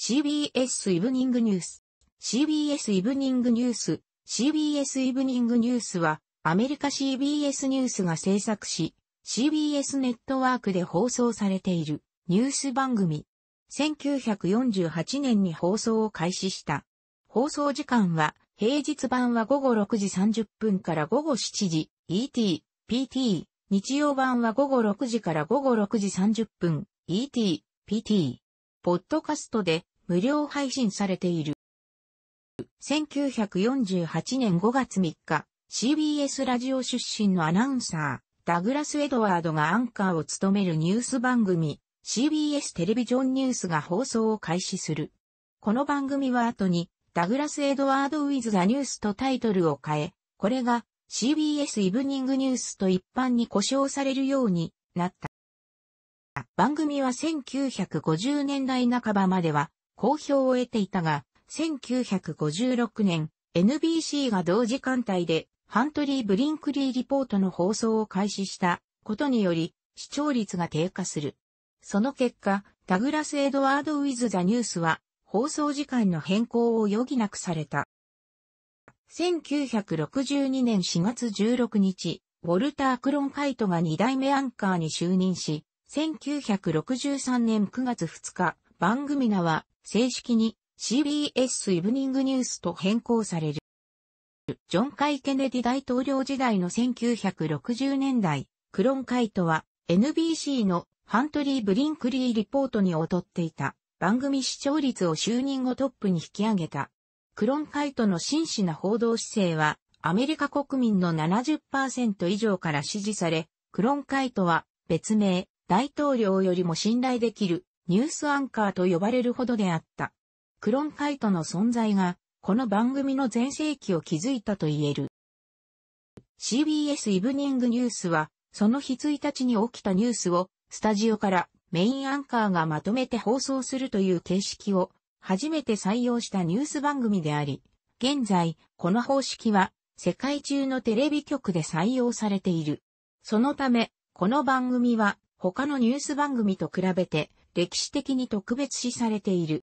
CBS イブニングニュース。CBS イブニングニュース。CBS イブニングニュースは、アメリカ CBS ニュースが制作し、CBS ネットワークで放送されているニュース番組。1948年に放送を開始した。放送時間は、平日版は午後6時30分から午後7時、ET、PT、日曜版は午後6時から午後6時30分、ET、PT。ポッドカストで無料配信されている。1948年5月3日、CBS ラジオ出身のアナウンサー、ダグラス・エドワードがアンカーを務めるニュース番組、CBS テレビジョンニュースが放送を開始する。この番組は後に、ダグラス・エドワード・ウィズ・ザ・ニュースとタイトルを変え、これが CBS イブニングニュースと一般に呼称されるようになった。番組は1950年代半ばまでは好評を得ていたが、1956年、NBC が同時間帯で、ハントリー・ブリンクリー・リポートの放送を開始したことにより、視聴率が低下する。その結果、ダグラス・エドワード・ウィズ・ザ・ニュースは、放送時間の変更を余儀なくされた。1962年4月16日、ウォルター・クロンカイトが2代目アンカーに就任し、1963年9月2日、番組名は正式に CBS イブニングニュースと変更される。ジョン・カイ・ケネディ大統領時代の1960年代、クロン・カイトは NBC のハントリー・ブリンクリー・リポートに劣っていた番組視聴率を就任後トップに引き上げた。クロン・カイトの真摯な報道姿勢はアメリカ国民の70%以上から支持され、クロン・カイトは別名、大統領よりも信頼できるニュースアンカーと呼ばれるほどであった。クロンカイトの存在が、この番組の全盛期を築いたと言える。CBS イブニングニュースは、その日1日に起きたニュースを、スタジオからメインアンカーがまとめて放送するという形式を、初めて採用したニュース番組であり、現在、この方式は、世界中のテレビ局で採用されている。そのため、この番組は、他のニュース番組と比べて、歴史的に特別視されている。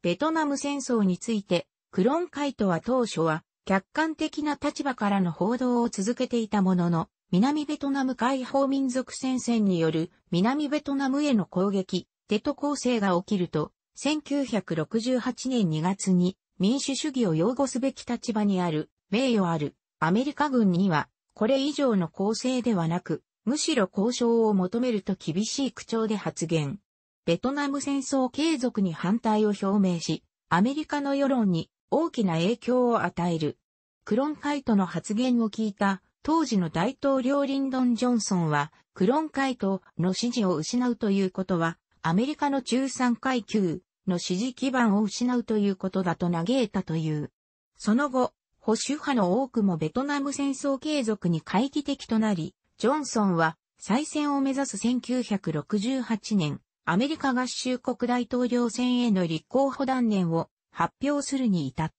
ベトナム戦争について、クロンカイトは当初は客観的な立場からの報道を続けていたものの、南ベトナム解放民族戦線による南ベトナムへの攻撃、テト攻勢が起きると、1968年2月に民主主義を擁護すべき立場にある名誉あるアメリカ軍にはこれ以上の構成ではなくむしろ交渉を求めると厳しい口調で発言。ベトナム戦争継続に反対を表明し、アメリカの世論に大きな影響を与える。クロンカイトの発言を聞いた当時の大統領リンドン・ジョンソンは、クロンカイトの支持を失うということは、アメリカの中産階級の支持基盤を失うということだと嘆いたという。その後、保守派の多くもベトナム戦争継続に懐疑的となり、ジョンソンは再選を目指す1968年、アメリカ合衆国大統領選への立候補断念を発表するに至っ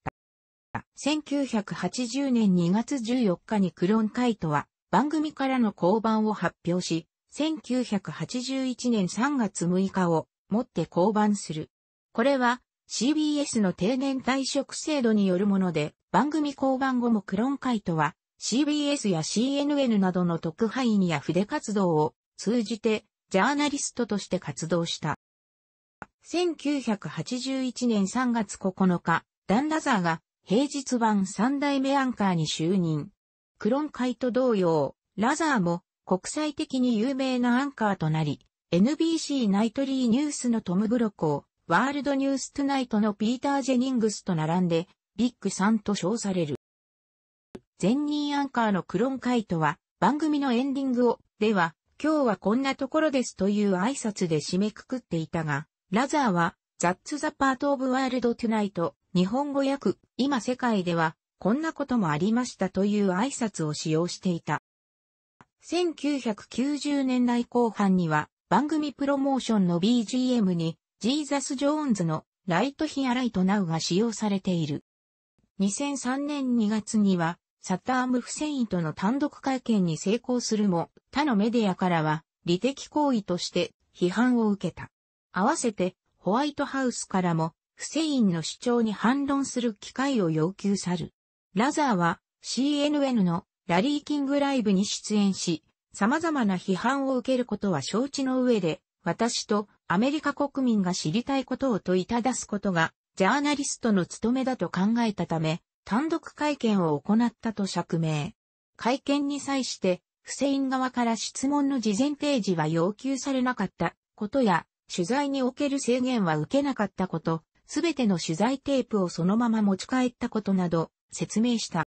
た。1980年2月14日にクロンカイトは番組からの降板を発表し、1981年3月6日をもって降板する。これは CBS の定年退職制度によるもので、番組降板後もクロンカイトは CBS や CNN などの特派員や筆活動を通じてジャーナリストとして活動した。1981年3月9日、ダン・ラザーが平日版三代目アンカーに就任。クロン会と同様、ラザーも国際的に有名なアンカーとなり、NBC ナイトリーニュースのトム・ブロコー、ワールドニューストゥナイトのピーター・ジェニングスと並んで、ビッグさんと称される。前任アンカーのクロンカイトは、番組のエンディングを、では、今日はこんなところですという挨拶で締めくくっていたが、ラザーは、That's the part of w ナ l d Tonight 日本語訳、今世界では、こんなこともありましたという挨拶を使用していた。1990年代後半には、番組プロモーションの BGM に、ジーザス・ジョーンズのライト・ヒア・ライト・ナウが使用されている。2003年2月には、サッターム・フセインとの単独会見に成功するも、他のメディアからは、利的行為として批判を受けた。合わせて、ホワイトハウスからも、フセインの主張に反論する機会を要求さる。ラザーは CNN のラリー・キングライブに出演し、様々な批判を受けることは承知の上で、私とアメリカ国民が知りたいことを問いただすことが、ジャーナリストの務めだと考えたため、単独会見を行ったと釈明。会見に際して、フセイン側から質問の事前提示は要求されなかったことや、取材における制限は受けなかったこと、すべての取材テープをそのまま持ち帰ったことなど、説明した。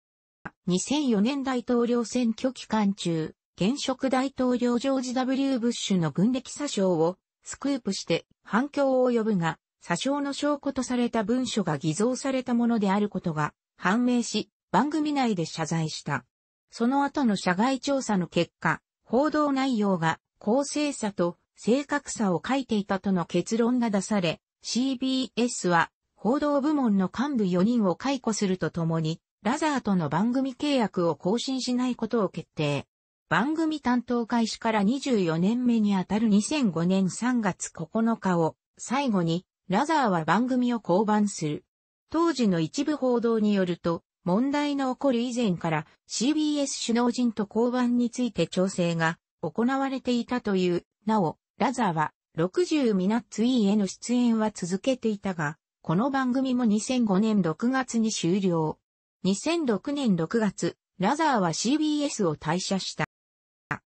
2004年大統領選挙期間中、現職大統領ジョージ W. ブッシュの軍歴詐称をスクープして反響を呼ぶが、詐称の証拠とされた文書が偽造されたものであることが判明し、番組内で謝罪した。その後の社外調査の結果、報道内容が公正さと正確さを書いていたとの結論が出され、CBS は報道部門の幹部4人を解雇するとともに、ラザーとの番組契約を更新しないことを決定。番組担当開始から24年目にあたる2005年3月9日を最後に、ラザーは番組を降板する。当時の一部報道によると、問題の起こる以前から CBS 首脳陣と交番について調整が行われていたという、なお、ラザーは60ミナッツ E への出演は続けていたが、この番組も2005年6月に終了。2006年6月、ラザーは CBS を退社した。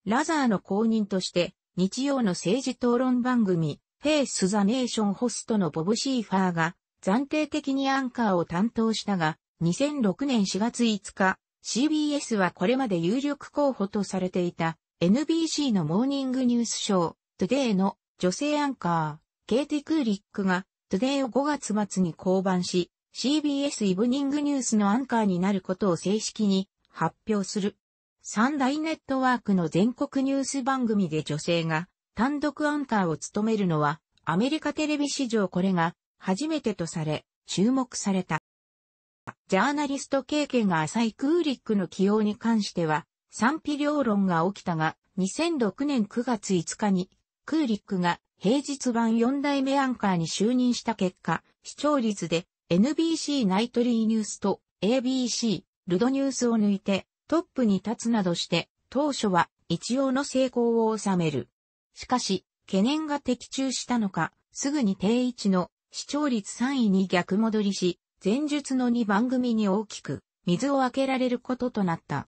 ラザーの後任として、日曜の政治討論番組、フェイス・ザ・ネーションホストのボブ・シーファーが暫定的にアンカーを担当したが、2006年4月5日、CBS はこれまで有力候補とされていた NBC のモーニングニュースショー、トゥデイの女性アンカー、ケイティ・クーリックがトゥデイを5月末に降板し、CBS イブニングニュースのアンカーになることを正式に発表する。三大ネットワークの全国ニュース番組で女性が単独アンカーを務めるのはアメリカテレビ史上これが初めてとされ、注目された。ジャーナリスト経験が浅いクーリックの起用に関しては、賛否両論が起きたが、2006年9月5日に、クーリックが平日版4代目アンカーに就任した結果、視聴率で NBC ナイトリーニュースと ABC ルドニュースを抜いてトップに立つなどして、当初は一応の成功を収める。しかし、懸念が的中したのか、すぐに定位置の視聴率3位に逆戻りし、前述の2番組に大きく水を開けられることとなった。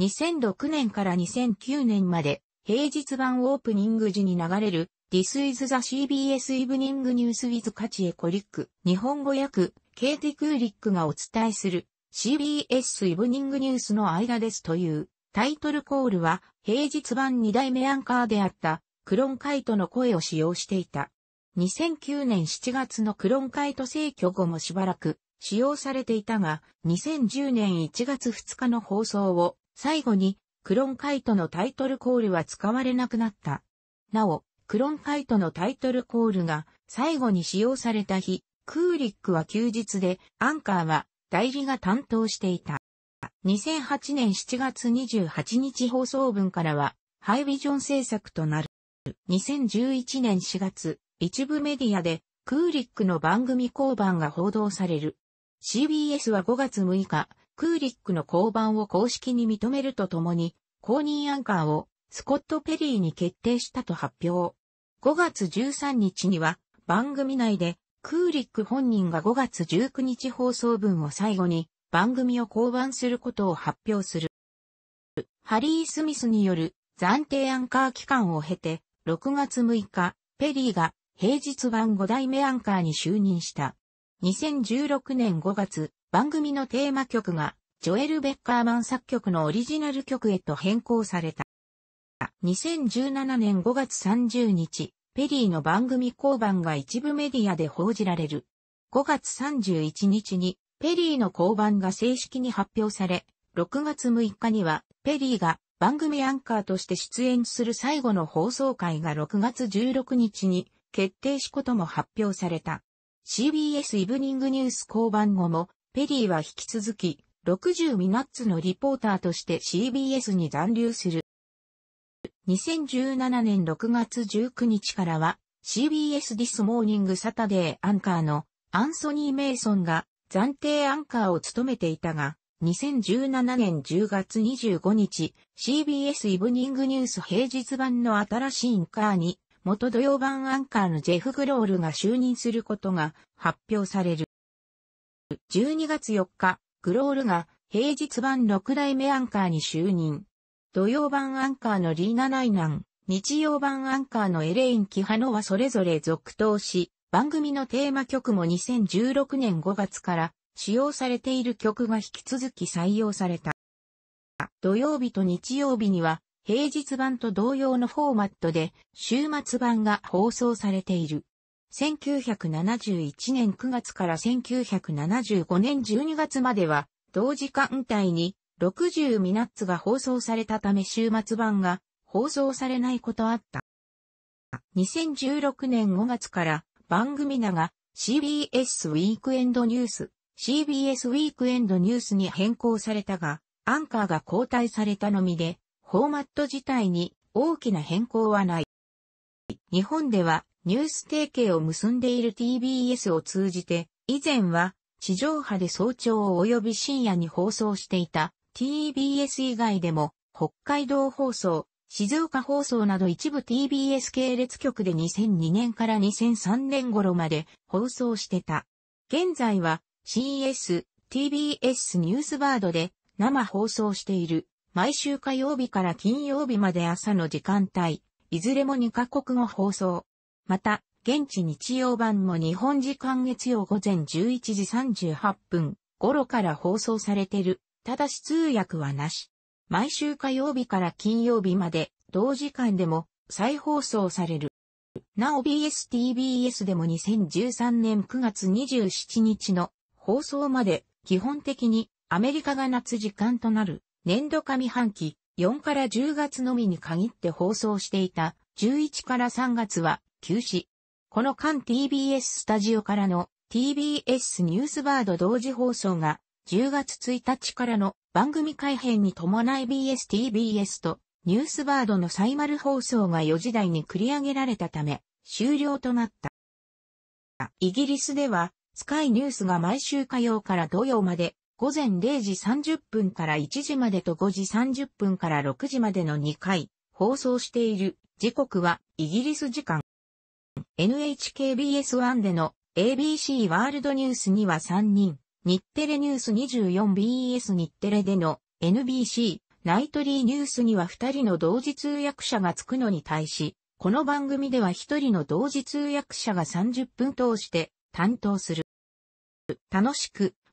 2006年から2009年まで平日版オープニング時に流れる This is the CBS Evening News with カチエコリック日本語訳ケーティ・クーリックがお伝えする CBS イブニングニュースの間ですというタイトルコールは平日版2代目アンカーであったクロンカイトの声を使用していた。2009年7月のクロンカイト制御後もしばらく使用されていたが、2010年1月2日の放送を最後にクロンカイトのタイトルコールは使われなくなった。なお、クロンカイトのタイトルコールが最後に使用された日、クーリックは休日で、アンカーは代理が担当していた。2008年7月28日放送分からは、ハイビジョン制作となる。2011年4月、一部メディアで、クーリックの番組降板が報道される。CBS は5月6日、クーリックの降板を公式に認めるとともに、公認アンカーをスコット・ペリーに決定したと発表。5月13日には、番組内で、クーリック本人が5月19日放送分を最後に、番組を降板することを発表する。ハリー・スミスによる暫定アンカー期間を経て、6月6日、ペリーが平日版5代目アンカーに就任した。2016年5月、番組のテーマ曲が、ジョエル・ベッカーマン作曲のオリジナル曲へと変更された。2017年5月30日、ペリーの番組交番が一部メディアで報じられる。5月31日に、ペリーの交番が正式に発表され、6月6日には、ペリーが番組アンカーとして出演する最後の放送会が6月16日に決定しことも発表された。CBS イブニングニュース降板後も、ペリーは引き続き、60ミナッツのリポーターとして CBS に残留する。2017年6月19日からは、CBS ディスモーニングサタデーアンカーのアンソニー・メイソンが暫定アンカーを務めていたが、2017年10月25日、CBS イブニングニュース平日版の新しいインカーに元土曜版アンカーのジェフ・グロールが就任することが発表される。12月4日、グロールが平日版6代目アンカーに就任。土曜版アンカーのリーナ・ナイナン、日曜版アンカーのエレイン・キハノはそれぞれ続投し、番組のテーマ曲も2016年5月から使用されている曲が引き続き採用された。土曜日と日曜日には平日版と同様のフォーマットで週末版が放送されている。1971年9月から1975年12月までは同時間帯に60ミナッツが放送されたため週末版が放送されないことあった。2016年5月から番組名が CBS ウィークエンドニュース、CBS ウィークエンドニュースに変更されたが、アンカーが交代されたのみで、フォーマット自体に大きな変更はない。日本ではニュース提携を結んでいる TBS を通じて、以前は地上波で早朝及び深夜に放送していた TBS 以外でも北海道放送、静岡放送など一部 TBS 系列局で2002年から2003年頃まで放送してた。現在は CS、TBS ニュースバードで生放送している。毎週火曜日から金曜日まで朝の時間帯、いずれも2カ国語放送。また、現地日曜版も日本時間月曜午前11時38分頃から放送されてる。ただし通訳はなし。毎週火曜日から金曜日まで同時間でも再放送される。なお BSTBS でも2013年9月27日の放送まで基本的にアメリカが夏時間となる。年度上半期、4から10月のみに限って放送していた、11から3月は、休止。この間 TBS スタジオからの TBS ニュースバード同時放送が、10月1日からの番組改編に伴い BSTBS とニュースバードのサイマル放送が4時台に繰り上げられたため、終了となった。イギリスでは、スカイニュースが毎週火曜から土曜まで午前0時30分から1時までと5時30分から6時までの2回放送している時刻はイギリス時間。NHKBS1 での ABC ワールドニュースには3人、日テレニュース 24BS 日テレでの NBC ナイトリーニュースには2人の同時通訳者がつくのに対し、この番組では1人の同時通訳者が30分通して担当する。楽しく